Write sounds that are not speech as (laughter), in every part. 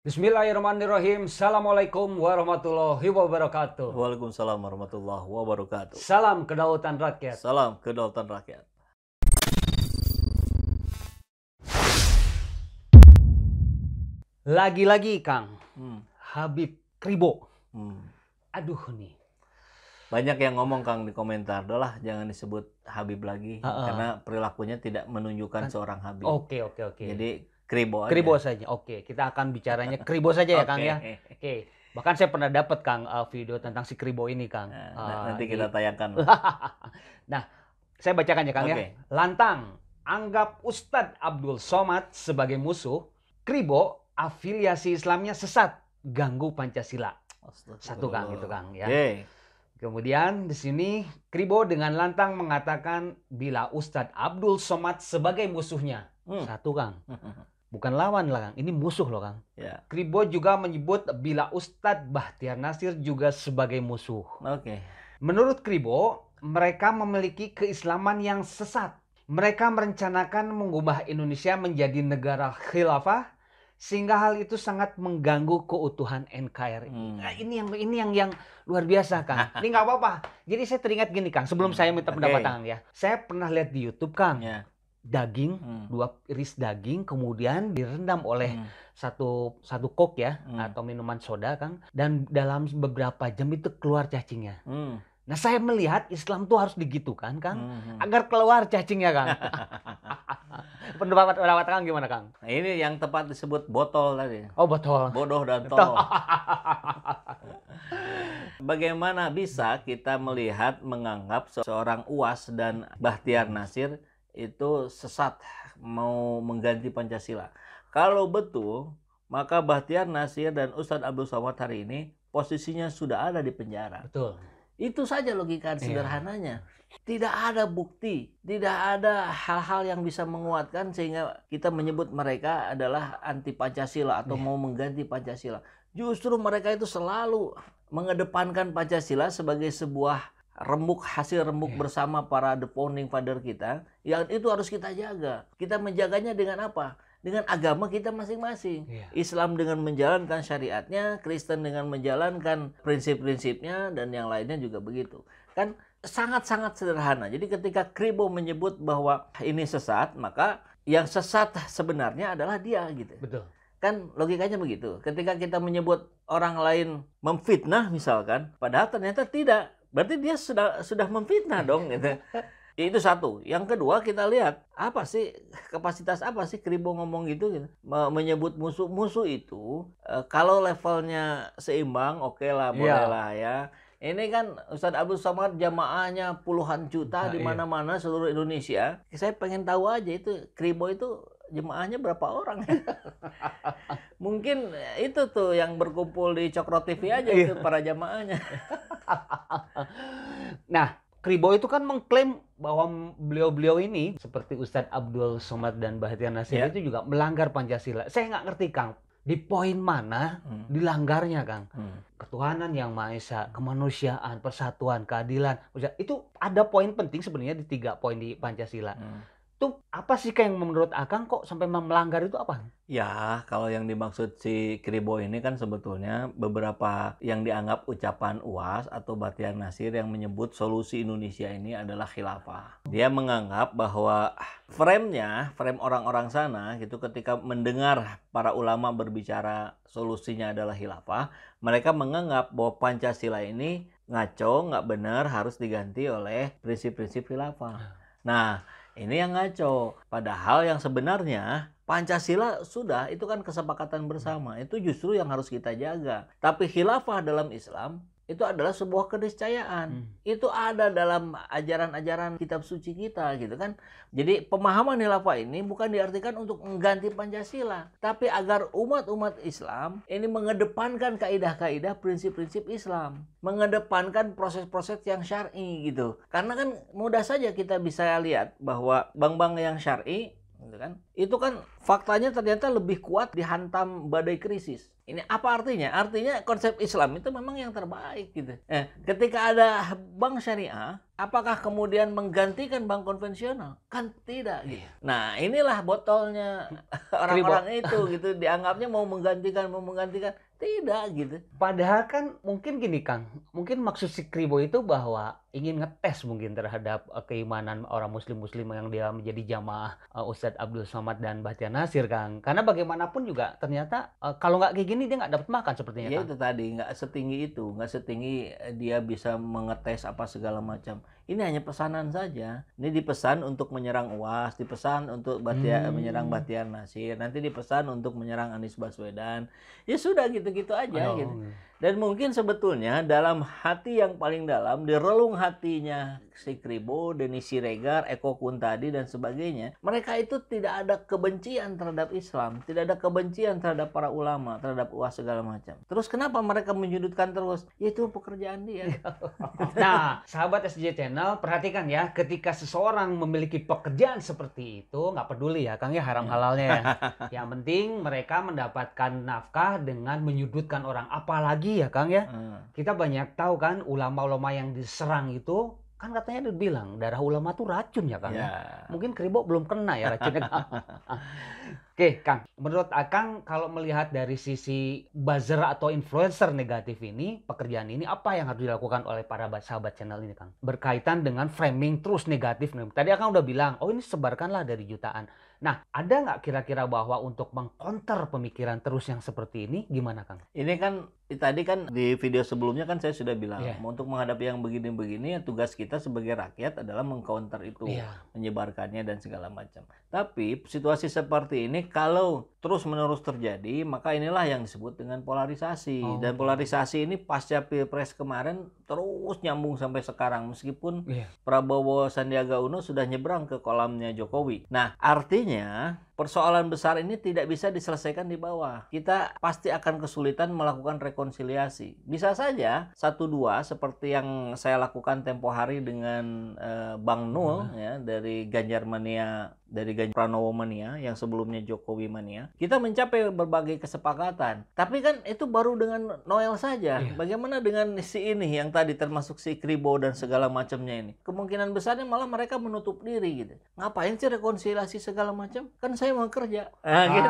Bismillahirrahmanirrahim. Assalamualaikum warahmatullahi wabarakatuh. Waalaikumsalam warahmatullahi wabarakatuh. Salam kedaulatan rakyat. Salam kedaulatan rakyat. Lagi-lagi Kang, hmm. Habib Kribo. Hmm. Aduh nih. Banyak yang ngomong Kang di komentar, udahlah jangan disebut Habib lagi uh -uh. karena perilakunya tidak menunjukkan kan seorang Habib. Oke okay, oke okay, oke. Okay. Jadi kribo aja. kribo saja oke kita akan bicaranya kribo saja ya okay. kang ya oke bahkan saya pernah dapat kang uh, video tentang si kribo ini kang nah, uh, nanti di... kita tayangkan (laughs) nah saya bacakan ya kang okay. ya lantang anggap Ustadz Abdul Somad sebagai musuh kribo afiliasi Islamnya sesat ganggu Pancasila satu kang itu kang ya okay. Kemudian di sini Kribo dengan lantang mengatakan bila Ustadz Abdul Somad sebagai musuhnya. Hmm. Satu Kang. (laughs) Bukan lawan lah Kang, ini musuh loh Kang. Ya. Kribo juga menyebut bila Ustadz Bahtiar Nasir juga sebagai musuh. Oke. Okay. Menurut Kribo, mereka memiliki keislaman yang sesat. Mereka merencanakan mengubah Indonesia menjadi negara khilafah sehingga hal itu sangat mengganggu keutuhan NKRI. Hmm. Nah, ini yang ini yang yang luar biasa Kang. (laughs) ini nggak apa-apa. Jadi saya teringat gini Kang, sebelum hmm. saya minta pendapat okay. Kang ya. Saya pernah lihat di YouTube Kang. Yeah daging hmm. dua iris daging kemudian direndam oleh hmm. satu satu kok ya hmm. atau minuman soda kang dan dalam beberapa jam itu keluar cacingnya hmm. nah saya melihat Islam tuh harus digitukan kang hmm. hmm. agar keluar cacingnya kang (laughs) pendapat pendapat kang gimana kang nah, ini yang tepat disebut botol tadi oh botol bodoh dan tol (laughs) Bagaimana bisa kita melihat, menganggap seorang Uas dan Bahtiar Nasir itu sesat mau mengganti Pancasila. Kalau betul, maka Bahtiar Nasir dan Ustadz Abdul Somad hari ini posisinya sudah ada di penjara. Betul. Itu saja logika iya. sederhananya. Tidak ada bukti, tidak ada hal-hal yang bisa menguatkan sehingga kita menyebut mereka adalah anti Pancasila atau iya. mau mengganti Pancasila. Justru mereka itu selalu mengedepankan Pancasila sebagai sebuah remuk hasil remuk yeah. bersama para the founding father kita yang itu harus kita jaga kita menjaganya dengan apa dengan agama kita masing-masing yeah. Islam dengan menjalankan syariatnya Kristen dengan menjalankan prinsip-prinsipnya dan yang lainnya juga begitu kan sangat-sangat sederhana jadi ketika Kribo menyebut bahwa ini sesat maka yang sesat sebenarnya adalah dia gitu betul kan logikanya begitu ketika kita menyebut orang lain memfitnah misalkan padahal ternyata tidak Berarti dia sudah sudah memfitnah dong gitu. (laughs) Itu satu. Yang kedua kita lihat apa sih kapasitas apa sih Kribo ngomong gitu, gitu. menyebut musuh-musuh itu e, kalau levelnya seimbang oke okay lah iya. boleh lah ya. Ini kan Ustadz Abdul Somad jamaahnya puluhan juta nah, di iya. mana-mana iya. seluruh Indonesia. Saya pengen tahu aja itu Kribo itu jemaahnya berapa orang. (laughs) Mungkin itu tuh yang berkumpul di Cokro TV aja iya. itu para jamaahnya. (laughs) (laughs) nah, Kribo itu kan mengklaim bahwa beliau-beliau ini seperti Ustadz Abdul Somad dan Bahtiar Nasir yeah. itu juga melanggar Pancasila. Saya nggak ngerti Kang, di poin mana hmm. dilanggarnya Kang? Hmm. Ketuhanan yang Maha Esa, kemanusiaan, persatuan, keadilan. Itu ada poin penting sebenarnya di tiga poin di Pancasila. Hmm itu apa sih Kang yang menurut Akang kok sampai melanggar itu apa? Ya, kalau yang dimaksud si Kribo ini kan sebetulnya beberapa yang dianggap ucapan UAS atau batian Nasir yang menyebut solusi Indonesia ini adalah khilafah. Dia menganggap bahwa frame-nya, frame orang-orang sana gitu ketika mendengar para ulama berbicara solusinya adalah khilafah, mereka menganggap bahwa Pancasila ini ngaco, nggak benar, harus diganti oleh prinsip-prinsip khilafah. Ya. Nah, ini yang ngaco. Padahal yang sebenarnya Pancasila sudah itu kan kesepakatan bersama. Itu justru yang harus kita jaga. Tapi khilafah dalam Islam itu adalah sebuah kepercayaan. Hmm. Itu ada dalam ajaran-ajaran kitab suci kita gitu kan. Jadi pemahaman khilafah ini bukan diartikan untuk mengganti Pancasila, tapi agar umat-umat Islam ini mengedepankan kaidah-kaidah prinsip-prinsip Islam, mengedepankan proses-proses yang syar'i gitu. Karena kan mudah saja kita bisa lihat bahwa bank-bank yang syar'i gitu kan? Itu kan faktanya ternyata lebih kuat dihantam badai krisis. Ini apa artinya? Artinya konsep Islam itu memang yang terbaik gitu. Eh, ketika ada bank syariah, apakah kemudian menggantikan bank konvensional? Kan tidak gitu. Iya. Nah, inilah botolnya (laughs) orang-orang itu gitu dianggapnya mau menggantikan mau menggantikan tidak gitu. Padahal kan mungkin gini Kang, mungkin maksud si Kribo itu bahwa ingin ngetes mungkin terhadap uh, keimanan orang muslim-muslim yang dia menjadi jamaah uh, Ustadz Abdul Somad dan Bahtia Nasir Kang. Karena bagaimanapun juga ternyata uh, kalau nggak kayak gini dia nggak dapat makan sepertinya. ya itu tadi nggak setinggi itu, nggak setinggi dia bisa mengetes apa segala macam. Ini hanya pesanan saja. Ini dipesan untuk menyerang UAS, dipesan untuk batia hmm. menyerang batian Nasir, nanti dipesan untuk menyerang Anies Baswedan. Ya sudah gitu gitu-gitu aja oh. gitu. Dan mungkin sebetulnya dalam hati yang paling dalam, di relung hatinya si Kribo, Denis Siregar, Eko Kuntadi dan sebagainya, mereka itu tidak ada kebencian terhadap Islam, tidak ada kebencian terhadap para ulama, terhadap uas segala macam. Terus kenapa mereka menyudutkan terus? Ya itu pekerjaan dia. (laughs) nah, sahabat SJ Channel, perhatikan ya, ketika seseorang memiliki pekerjaan seperti itu, nggak peduli ya, Kang ya haram iya. halalnya ya. (laughs) yang penting mereka mendapatkan nafkah dengan menyudutkan menyudutkan orang apalagi ya Kang ya hmm. kita banyak tahu kan ulama-ulama yang diserang itu kan katanya dia bilang darah ulama itu racun ya Kang yeah. ya mungkin keribok belum kena ya racunnya Kang (laughs) oke Kang menurut Akang kalau melihat dari sisi buzzer atau influencer negatif ini pekerjaan ini apa yang harus dilakukan oleh para sahabat channel ini Kang berkaitan dengan framing terus negatif tadi Akang udah bilang oh ini sebarkanlah dari jutaan Nah, ada nggak kira-kira bahwa untuk mengkonter pemikiran terus yang seperti ini, gimana Kang? Ini kan tadi kan di video sebelumnya kan saya sudah bilang yeah. untuk menghadapi yang begini-begini ya tugas kita sebagai rakyat adalah mengkonter itu, yeah. menyebarkannya dan segala macam. Tapi situasi seperti ini kalau terus menerus terjadi, maka inilah yang disebut dengan polarisasi. Oh. Dan polarisasi ini pasca pilpres kemarin terus nyambung sampai sekarang, meskipun yeah. Prabowo Sandiaga Uno sudah nyebrang ke kolamnya Jokowi. Nah, artinya persoalan besar ini tidak bisa diselesaikan di bawah. Kita pasti akan kesulitan melakukan rekonsiliasi. Bisa saja satu dua seperti yang saya lakukan tempo hari dengan uh, Bang Nul hmm. ya dari Ganjar Mania dari Ganjar Pranowo Mania yang sebelumnya Jokowi Mania. Kita mencapai berbagai kesepakatan. Tapi kan itu baru dengan Noel saja. Iya. Bagaimana dengan si ini yang tadi termasuk si Kribo dan segala macamnya ini? Kemungkinan besarnya malah mereka menutup diri gitu. Ngapain sih rekonsiliasi segala macam? Kan saya saya mau kerja. Nah, gitu.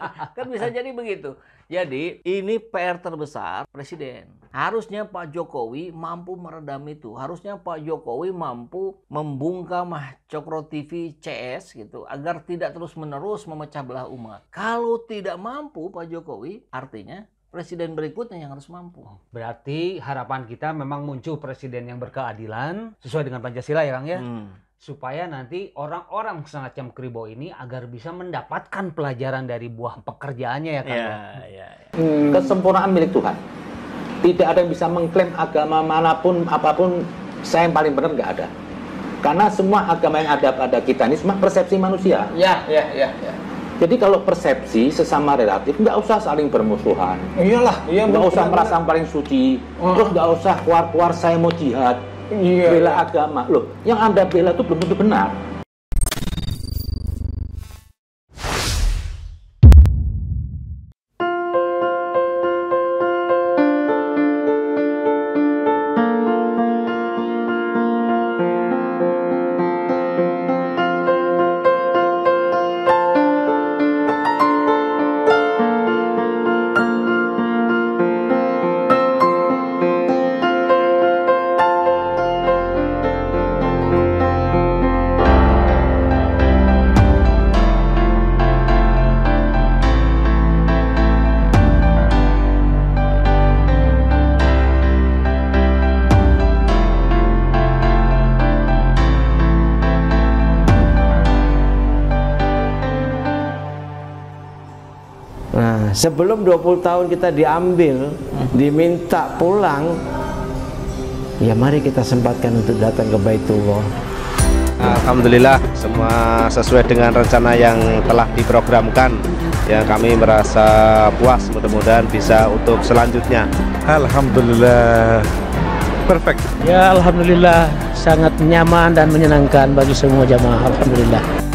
(laughs) kan bisa jadi begitu. Jadi ini PR terbesar presiden. Harusnya Pak Jokowi mampu meredam itu. Harusnya Pak Jokowi mampu membungkam ah, Cokro TV CS gitu agar tidak terus-menerus memecah belah umat. Kalau tidak mampu Pak Jokowi, artinya presiden berikutnya yang harus mampu. Oh, berarti harapan kita memang muncul presiden yang berkeadilan sesuai dengan Pancasila ya Kang ya. Hmm supaya nanti orang-orang semacam Kribo ini agar bisa mendapatkan pelajaran dari buah pekerjaannya ya kan? Iya, yeah, yeah, yeah. Hmm, kesempurnaan milik Tuhan. Tidak ada yang bisa mengklaim agama manapun apapun saya yang paling benar nggak ada. Karena semua agama yang ada pada kita ini semua persepsi manusia. Ya, ya, ya. yeah. Jadi kalau persepsi sesama relatif nggak usah saling bermusuhan. Iyalah, iya. Nggak usah merasa paling suci. Oh. Terus nggak usah keluar-keluar saya mau jihad iya, bela iya. agama loh yang anda bela itu belum tentu benar sebelum 20 tahun kita diambil, diminta pulang, ya mari kita sempatkan untuk datang ke Baitullah. Alhamdulillah semua sesuai dengan rencana yang telah diprogramkan yang kami merasa puas mudah-mudahan bisa untuk selanjutnya Alhamdulillah perfect ya Alhamdulillah sangat nyaman dan menyenangkan bagi semua jamaah Alhamdulillah